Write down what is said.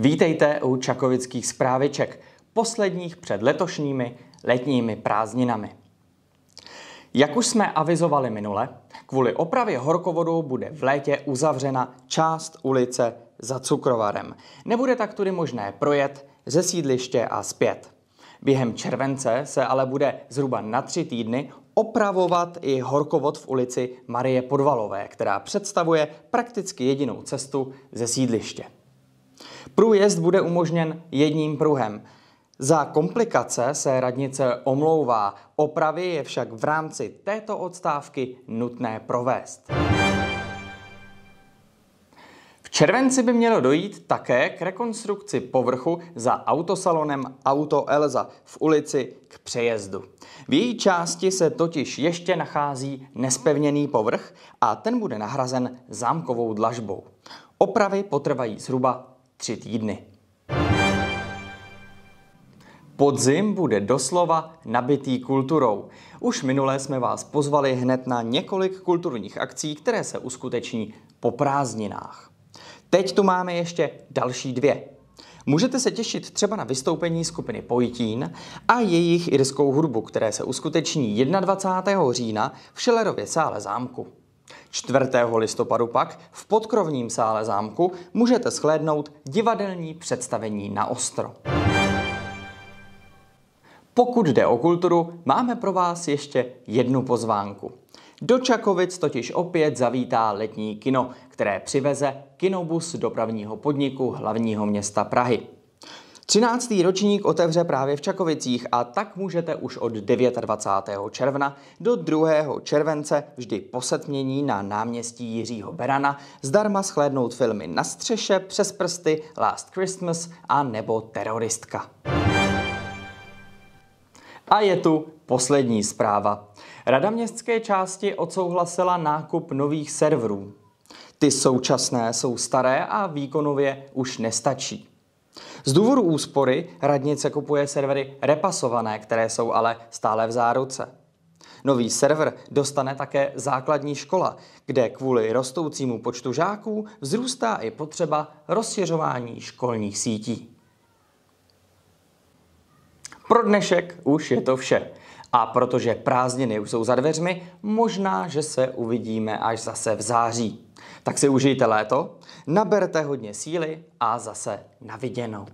Vítejte u Čakovických zpráviček, posledních před letošními letními prázdninami. Jak už jsme avizovali minule, kvůli opravě horkovodu bude v létě uzavřena část ulice za cukrovarem. Nebude tak tudy možné projet ze sídliště a zpět. Během července se ale bude zhruba na tři týdny opravovat i horkovod v ulici Marie Podvalové, která představuje prakticky jedinou cestu ze sídliště. Průjezd bude umožněn jedním pruhem. Za komplikace se radnice omlouvá, opravy je však v rámci této odstávky nutné provést. V červenci by mělo dojít také k rekonstrukci povrchu za autosalonem Auto Elza v ulici k přejezdu. V její části se totiž ještě nachází nespevněný povrch a ten bude nahrazen zámkovou dlažbou. Opravy potrvají zhruba tři týdny. Podzim bude doslova nabitý kulturou. Už minule jsme vás pozvali hned na několik kulturních akcí, které se uskuteční po prázdninách. Teď tu máme ještě další dvě. Můžete se těšit třeba na vystoupení skupiny Pojitín a jejich irskou hudbu, které se uskuteční 21. října v Šelerově sále zámku. 4. listopadu pak v podkrovním sále zámku můžete shlédnout divadelní představení na ostro. Pokud jde o kulturu, máme pro vás ještě jednu pozvánku. Do Čakovic totiž opět zavítá letní kino, které přiveze kinobus dopravního podniku hlavního města Prahy. 13. ročník otevře právě v Čakovicích a tak můžete už od 29. června do 2. července vždy po setmění na náměstí Jiřího Berana zdarma shlédnout filmy Na střeše, Přes prsty, Last Christmas a nebo Teroristka. A je tu poslední zpráva. Rada městské části odsouhlasila nákup nových serverů. Ty současné jsou staré a výkonově už nestačí. Z důvodu úspory radnice kupuje servery repasované, které jsou ale stále v záruce. Nový server dostane také základní škola, kde kvůli rostoucímu počtu žáků vzrůstá i potřeba rozšiřování školních sítí. Pro dnešek už je to vše. A protože prázdniny už jsou za dveřmi, možná, že se uvidíme až zase v září. Tak si užijte léto, naberte hodně síly a zase na viděnou.